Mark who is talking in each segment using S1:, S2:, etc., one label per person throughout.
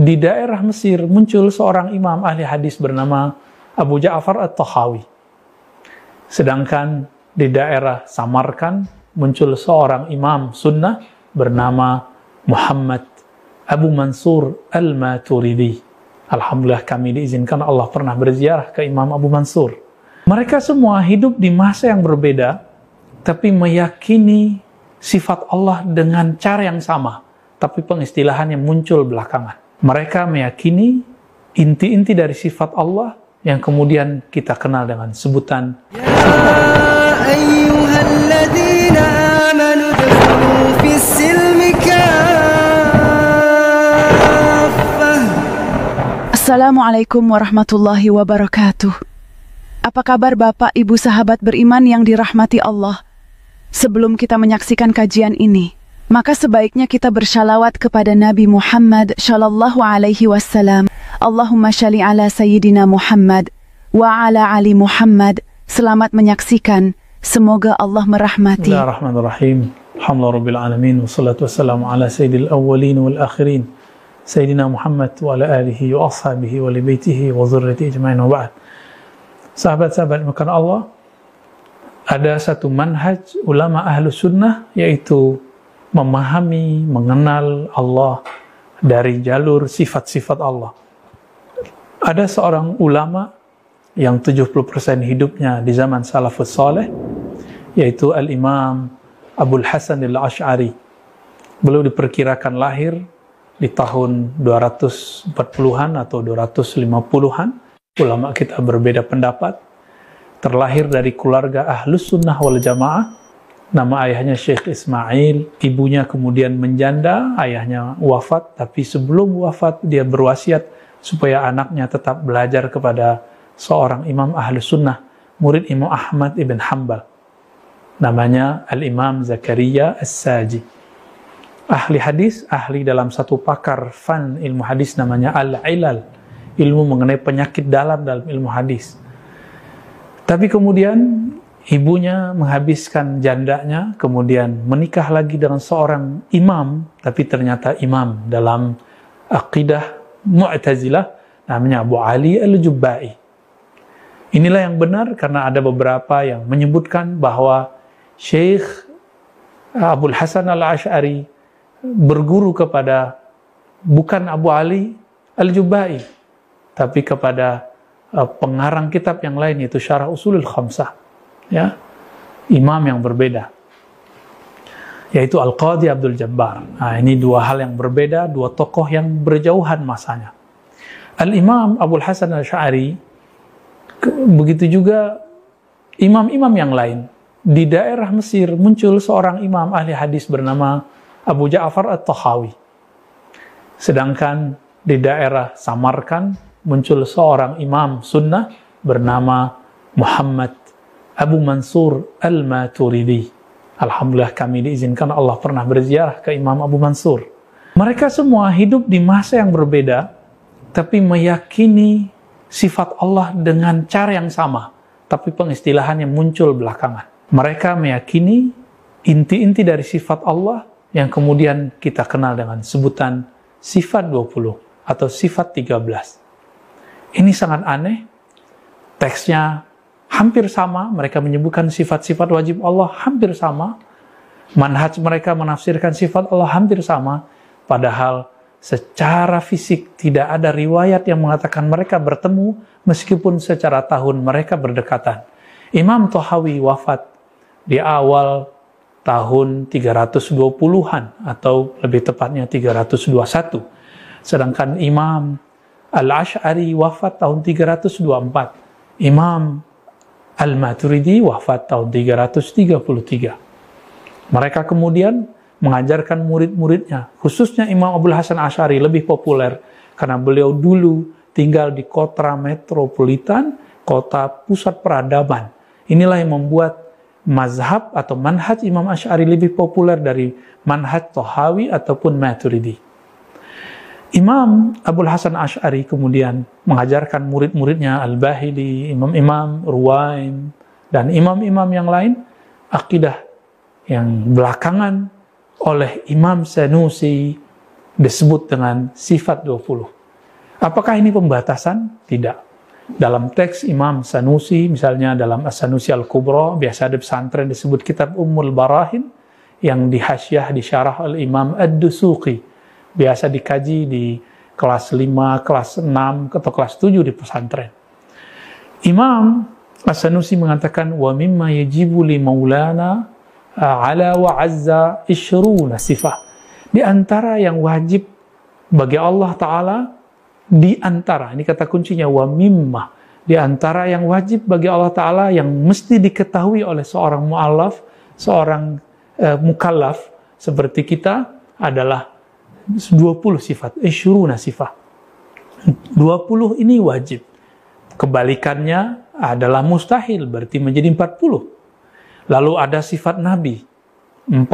S1: di daerah Mesir muncul seorang imam ahli hadis bernama Abu Ja'far At-Tahawi. Sedangkan di daerah Samarkand muncul seorang imam sunnah bernama Muhammad Abu Mansur Al-Maturidi. Alhamdulillah kami diizinkan Allah pernah berziarah ke Imam Abu Mansur. Mereka semua hidup di masa yang berbeda, tapi meyakini sifat Allah dengan cara yang sama, tapi pengistilahannya muncul belakangan. Mereka meyakini inti-inti dari sifat Allah yang kemudian kita kenal dengan sebutan
S2: Assalamualaikum warahmatullahi wabarakatuh. Apa kabar Bapak Ibu sahabat beriman yang dirahmati Allah? Sebelum kita menyaksikan kajian ini, maka sebaiknya kita bersyalawat kepada Nabi Muhammad Shallallahu Alaihi Wasallam. Allahumma shalli ala Sayyidina Muhammad wa ala Ali Muhammad. Selamat menyaksikan. Semoga Allah merahmati.
S1: Bismillahirrahmanirrahim. Alhamdulillah Rabbil Alamin. Wassalatu wassalamu ala Sayyidil Awwalin wal Akhirin. Sayyidina Muhammad wa ala alihi wa ashabihi wa libaitihi wa zurrati ijma'in wa ba'd. Sahabat-sahabat makan Allah, ada satu manhaj ulama ahlu sunnah yaitu memahami, mengenal Allah dari jalur sifat-sifat Allah. Ada seorang ulama yang 70% hidupnya di zaman salafus saleh yaitu Al-Imam Abdul Hasan Al-Ash'ari. Beliau diperkirakan lahir di tahun 240-an atau 250-an. Ulama kita berbeda pendapat. Terlahir dari keluarga Ahlus Sunnah wal Jamaah Nama ayahnya Syekh Ismail, ibunya kemudian menjanda, ayahnya wafat, tapi sebelum wafat dia berwasiat supaya anaknya tetap belajar kepada seorang imam ahlu sunnah, murid Imam Ahmad ibn Hambal. Namanya Al-Imam Zakaria As-Saji. Ahli hadis, ahli dalam satu pakar fan ilmu hadis namanya Al-Ilal. Ilmu mengenai penyakit dalam dalam ilmu hadis. Tapi kemudian ibunya menghabiskan jandanya, kemudian menikah lagi dengan seorang imam, tapi ternyata imam dalam akidah Mu'tazilah namanya Abu Ali Al-Jubba'i. Inilah yang benar karena ada beberapa yang menyebutkan bahwa Syekh Abdul Hasan Al-Ash'ari berguru kepada bukan Abu Ali Al-Jubba'i, tapi kepada uh, pengarang kitab yang lain yaitu Syarah Usulul Khamsah ya imam yang berbeda yaitu al qadi Abdul Jabbar. Nah, ini dua hal yang berbeda, dua tokoh yang berjauhan masanya. Al-Imam Abdul Hasan al Syari begitu juga imam-imam yang lain. Di daerah Mesir muncul seorang imam ahli hadis bernama Abu Ja'far At-Tahawi. Sedangkan di daerah Samarkand muncul seorang imam sunnah bernama Muhammad Abu Mansur Al-Maturidi. Alhamdulillah kami diizinkan Allah pernah berziarah ke Imam Abu Mansur. Mereka semua hidup di masa yang berbeda, tapi meyakini sifat Allah dengan cara yang sama, tapi pengistilahannya muncul belakangan. Mereka meyakini inti-inti dari sifat Allah yang kemudian kita kenal dengan sebutan sifat 20 atau sifat 13. Ini sangat aneh, teksnya hampir sama, mereka menyebutkan sifat-sifat wajib Allah hampir sama, manhaj mereka menafsirkan sifat Allah hampir sama, padahal secara fisik tidak ada riwayat yang mengatakan mereka bertemu meskipun secara tahun mereka berdekatan. Imam Tohawi wafat di awal tahun 320-an atau lebih tepatnya 321. Sedangkan Imam Al-Ash'ari wafat tahun 324. Imam Al-Maturidi wafat tahun 333. Mereka kemudian mengajarkan murid-muridnya, khususnya Imam Abdul Hasan Ashari lebih populer karena beliau dulu tinggal di kota metropolitan, kota pusat peradaban. Inilah yang membuat mazhab atau manhaj Imam Ash'ari lebih populer dari manhaj Tohawi ataupun Maturidi. Imam Abdul Hasan Ash'ari kemudian mengajarkan murid-muridnya Al-Bahili, Imam-Imam, Ruwaim, dan imam-imam yang lain, akidah yang belakangan oleh Imam Senusi disebut dengan sifat 20. Apakah ini pembatasan? Tidak. Dalam teks Imam Sanusi, misalnya dalam As-Sanusi al Kubro biasa ada pesantren disebut kitab Ummul Barahin, yang dihasyah disyarah oleh Imam Ad-Dusuqi biasa dikaji di kelas 5, kelas 6, atau kelas 7 di pesantren. Imam As-Sanusi mengatakan, وَمِمَّا يَجِبُ ala wa azza Di antara yang wajib bagi Allah Ta'ala, di antara, ini kata kuncinya, وَمِمَّا di antara yang wajib bagi Allah Ta'ala yang mesti diketahui oleh seorang mu'alaf, seorang uh, mukallaf seperti kita adalah 20 sifat, isyuruna sifat. 20 ini wajib. Kebalikannya adalah mustahil, berarti menjadi 40. Lalu ada sifat Nabi, 4,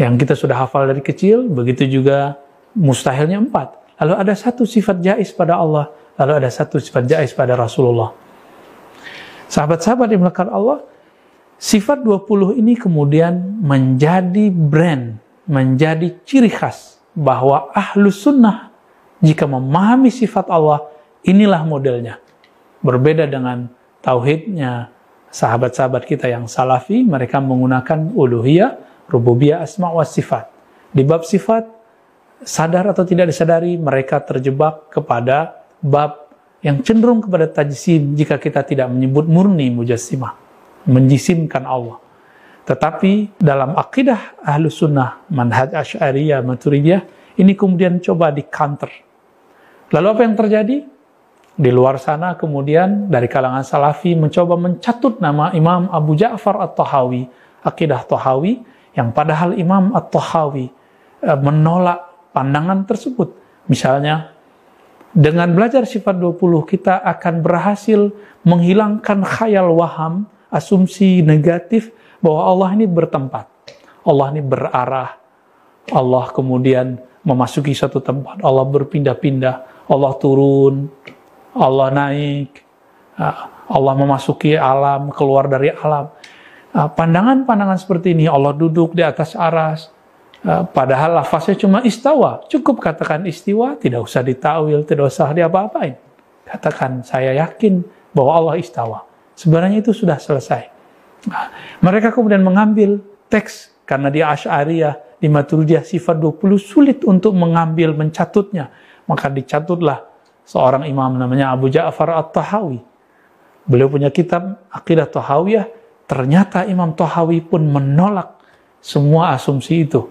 S1: yang kita sudah hafal dari kecil, begitu juga mustahilnya 4. Lalu ada satu sifat jais pada Allah, lalu ada satu sifat jais pada Rasulullah. Sahabat-sahabat yang melekat Allah, sifat 20 ini kemudian menjadi brand menjadi ciri khas bahwa ahlu sunnah jika memahami sifat Allah, inilah modelnya. Berbeda dengan tauhidnya sahabat-sahabat kita yang salafi, mereka menggunakan uluhiyah, rububiyah, asma wa sifat. Di bab sifat, sadar atau tidak disadari, mereka terjebak kepada bab yang cenderung kepada tajisim jika kita tidak menyebut murni mujassimah, menjisimkan Allah. Tetapi dalam akidah ahlu sunnah, manhaj asyariyah, maturidiyah, ini kemudian coba di counter. Lalu apa yang terjadi? Di luar sana kemudian dari kalangan salafi mencoba mencatut nama Imam Abu Ja'far At-Tahawi, akidah Tahawi, yang padahal Imam At-Tahawi eh, menolak pandangan tersebut. Misalnya, dengan belajar sifat 20 kita akan berhasil menghilangkan khayal waham, asumsi negatif bahwa Allah ini bertempat, Allah ini berarah, Allah kemudian memasuki satu tempat, Allah berpindah-pindah, Allah turun, Allah naik, Allah memasuki alam, keluar dari alam. Pandangan-pandangan seperti ini, Allah duduk di atas aras, padahal lafaznya cuma istawa. Cukup katakan istiwa, tidak usah ditawil, tidak usah diapa-apain. Katakan, saya yakin bahwa Allah istawa. Sebenarnya itu sudah selesai. Mereka kemudian mengambil teks karena dia Asy'ariyah, di Maturidiyah sifat 20 sulit untuk mengambil mencatutnya. Maka dicatutlah seorang imam namanya Abu Ja'far At-Tahawi. Beliau punya kitab Aqidah Tahawiyah, ternyata Imam Tahawi pun menolak semua asumsi itu.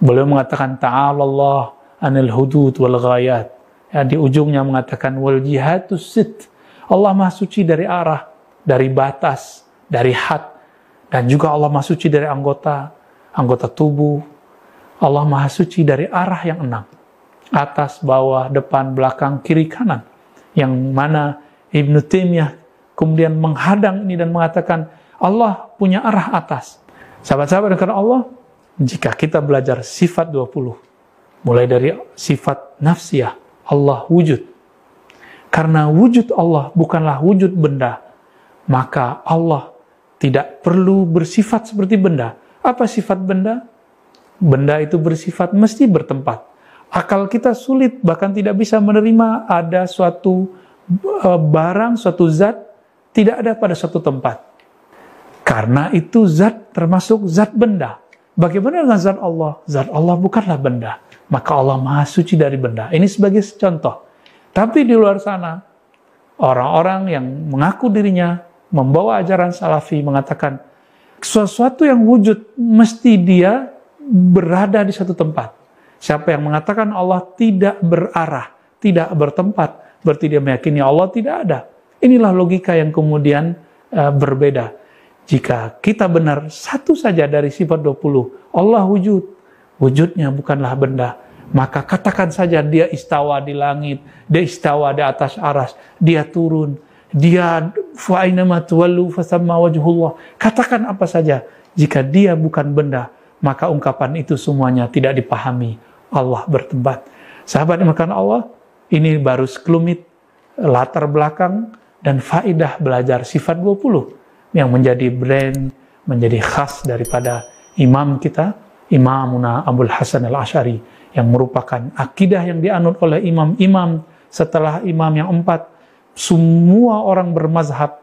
S1: Beliau mengatakan Allah anil hudud wal ghayat. Ya, di ujungnya mengatakan wal jihadus sit. Allah Maha Suci dari arah, dari batas, dari hat dan juga Allah Maha Suci dari anggota anggota tubuh. Allah Maha Suci dari arah yang enam. Atas, bawah, depan, belakang, kiri, kanan. Yang mana Ibnu Taimiyah kemudian menghadang ini dan mengatakan Allah punya arah atas. Sahabat-sahabat karena Allah, jika kita belajar sifat 20, mulai dari sifat nafsiyah, Allah wujud. Karena wujud Allah bukanlah wujud benda, maka Allah tidak perlu bersifat seperti benda. Apa sifat benda? Benda itu bersifat mesti bertempat. Akal kita sulit, bahkan tidak bisa menerima ada suatu e, barang, suatu zat tidak ada pada suatu tempat. Karena itu zat termasuk zat benda. Bagaimana dengan zat Allah? Zat Allah bukanlah benda. Maka Allah maha suci dari benda. Ini sebagai contoh. Tapi di luar sana, orang-orang yang mengaku dirinya membawa ajaran salafi mengatakan sesuatu yang wujud mesti dia berada di satu tempat. Siapa yang mengatakan Allah tidak berarah, tidak bertempat, berarti dia meyakini Allah tidak ada. Inilah logika yang kemudian e, berbeda. Jika kita benar satu saja dari sifat 20, Allah wujud, wujudnya bukanlah benda. Maka katakan saja dia istawa di langit, dia istawa di atas aras, dia turun, dia fa'ainama tuwallu fasamma wajhullah. Katakan apa saja. Jika dia bukan benda, maka ungkapan itu semuanya tidak dipahami. Allah bertempat. Sahabat makan Allah, ini baru sekelumit latar belakang dan faidah belajar sifat 20 yang menjadi brand, menjadi khas daripada imam kita, Imamuna Abdul Hasan Al-Ash'ari yang merupakan akidah yang dianut oleh imam-imam setelah imam yang empat semua orang bermazhab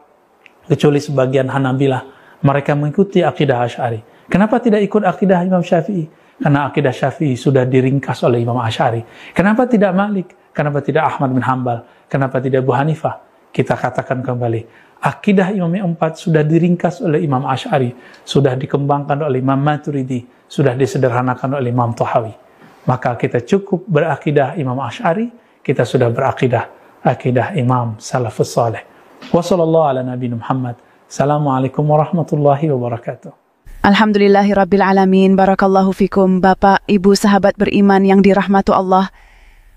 S1: kecuali sebagian Hanabilah mereka mengikuti akidah Asy'ari. Kenapa tidak ikut akidah Imam Syafi'i? Karena akidah Syafi'i sudah diringkas oleh Imam Asy'ari. Kenapa tidak Malik? Kenapa tidak Ahmad bin Hambal? Kenapa tidak Bu Hanifah? Kita katakan kembali, akidah Imam yang empat sudah diringkas oleh Imam Asy'ari, sudah dikembangkan oleh Imam Maturidi, sudah disederhanakan oleh Imam tohawi Maka kita cukup berakidah Imam Asy'ari, kita sudah berakidah akidah imam salafus saleh. Wassalamualaikum ala nabi Muhammad. Assalamualaikum warahmatullahi wabarakatuh.
S2: Alhamdulillahirrabbilalamin, barakallahu fikum Bapak, Ibu, sahabat beriman yang dirahmatu Allah.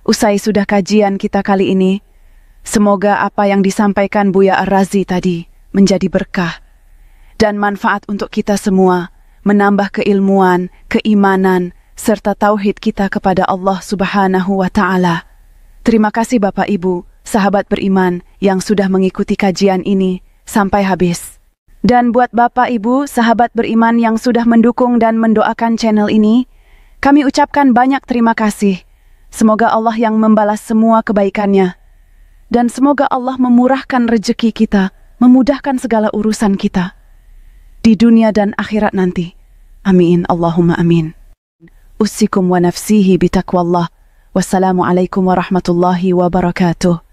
S2: Usai sudah kajian kita kali ini, semoga apa yang disampaikan Buya Ar-Razi tadi menjadi berkah dan manfaat untuk kita semua, menambah keilmuan, keimanan, serta tauhid kita kepada Allah Subhanahu wa Ta'ala. Terima kasih Bapak Ibu sahabat beriman yang sudah mengikuti kajian ini sampai habis. Dan buat Bapak Ibu, sahabat beriman yang sudah mendukung dan mendoakan channel ini, kami ucapkan banyak terima kasih. Semoga Allah yang membalas semua kebaikannya. Dan semoga Allah memurahkan rejeki kita, memudahkan segala urusan kita. Di dunia dan akhirat nanti. Amin, Allahumma amin. Usikum wa nafsihi bitakwallah. Wassalamualaikum
S1: warahmatullahi wabarakatuh.